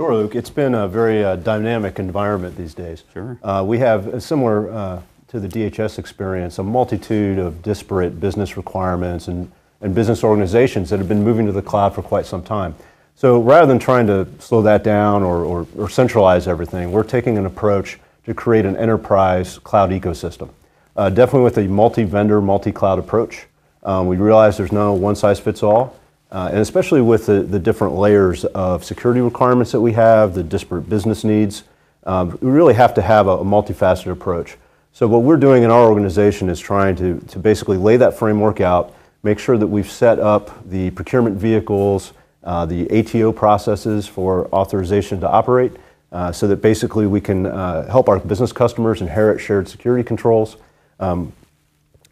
Sure, Luke. It's been a very uh, dynamic environment these days. Sure. Uh, we have, similar uh, to the DHS experience, a multitude of disparate business requirements and, and business organizations that have been moving to the cloud for quite some time. So rather than trying to slow that down or, or, or centralize everything, we're taking an approach to create an enterprise cloud ecosystem. Uh, definitely with a multi vendor, multi cloud approach. Um, we realize there's no one size fits all. Uh, and especially with the, the, different layers of security requirements that we have, the disparate business needs, um, we really have to have a, a, multifaceted approach. So what we're doing in our organization is trying to, to basically lay that framework out, make sure that we've set up the procurement vehicles, uh, the ATO processes for authorization to operate, uh, so that basically we can uh, help our business customers inherit shared security controls. Um,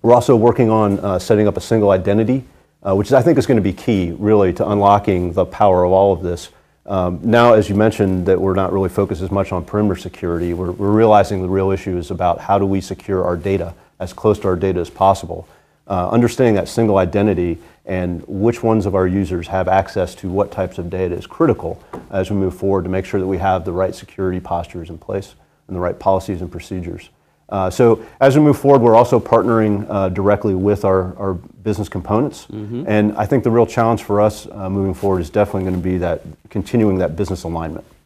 we're also working on uh, setting up a single identity uh, which I think is going to be key, really, to unlocking the power of all of this. Um, now, as you mentioned, that we're not really focused as much on perimeter security, we're, we're, realizing the real issue is about how do we secure our data as close to our data as possible. Uh, understanding that single identity and which ones of our users have access to what types of data is critical as we move forward to make sure that we have the right security postures in place and the right policies and procedures. Uh, so as we move forward, we're also partnering uh, directly with our, our business components. Mm-hmm. And I think the real challenge for us uh, moving forward is definitely going to be that continuing that business alignment.